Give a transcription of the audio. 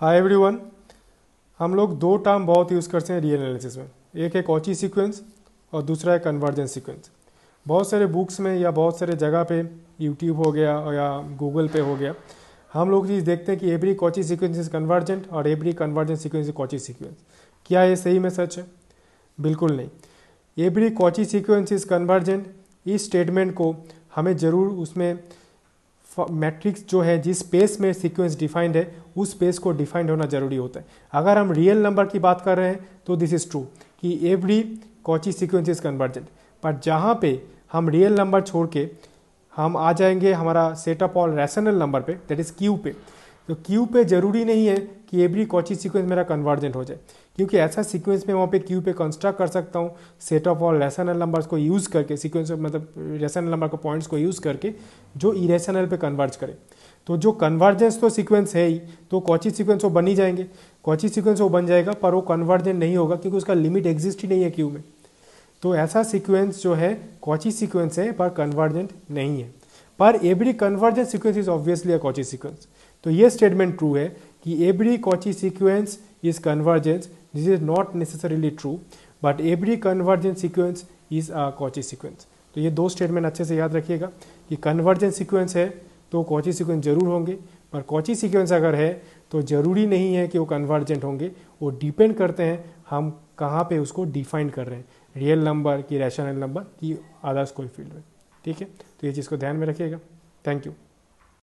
hi everyone हम लोग दो टर्म बहुत यूज़ करते हैं रियल एनालिसिस में एक है कॉची सीक्वेंस और दूसरा है कन्वर्जेंस सीक्वेंस बहुत सारे बुक्स में या बहुत सारे जगह पे यूट्यूब हो गया या गूगल पे हो गया हम लोग चीज़ देखते हैं कि every Cauchy sequence is convergent और every convergent sequence is Cauchy sequence क्या ये सही में सच है बिल्कुल नहीं every Cauchy sequence is convergent इस स्टेटमेंट को हमें ज़रूर उसमें मैट्रिक्स जो है जिस स्पेस में सीक्वेंस डिफाइंड है उस स्पेस को डिफाइंड होना जरूरी होता है अगर हम रियल नंबर की बात कर रहे हैं तो दिस इज़ ट्रू कि every Cauchy sequence is convergent पर जहाँ पे हम रियल नंबर छोड़ के हम आ जाएंगे हमारा सेटअप और रैशनल नंबर पे दैट इज़ क्यू पे तो क्यू पे ज़रूरी नहीं है कि एवरी कॉची सीक्वेंस मेरा कन्वर्जेंट हो जाए क्योंकि ऐसा सीक्वेंस में वहाँ पे क्यू पे कंस्ट्रक्ट कर सकता हूँ सेट ऑफ और रेशनल नंबर्स को यूज़ करके सीक्वेंस मतलब रेशनल नंबर के पॉइंट्स को यूज़ करके जो इरेशनल पे कन्वर्ज करे तो जो कन्वर्जेंस तो सीक्वेंस है ही तो कॉची सीक्वेंस वो बन ही जाएंगे कॉची सीक्वेंस वो बन जाएगा पर वो कन्वर्जेंट नहीं होगा क्योंकि उसका लिमिट एग्जिस्ट ही नहीं है क्यू में तो ऐसा सीक्वेंस जो है कॉची सीक्वेंस है पर कन्वर्जेंट नहीं है पर every convergence sequence is obviously a Cauchy sequence तो ये स्टेटमेंट ट्रू है कि every Cauchy sequence is convergence this is not necessarily true but every convergence sequence is a Cauchy sequence तो ये दो स्टेटमेंट अच्छे से याद रखिएगा कि कन्वर्जेंस सीक्वेंस है तो कॉची सीक्वेंस जरूर होंगे पर कॉची सीक्वेंस अगर है तो ज़रूरी नहीं है कि वो कन्वर्जेंट होंगे वो डिपेंड करते हैं हम कहाँ पे उसको डिफाइन कर रहे हैं रियल नंबर कि रैशनल नंबर कि अदर्स कोई फील्ड में ठीक है तो ये चीज़ को ध्यान में रखिएगा थैंक यू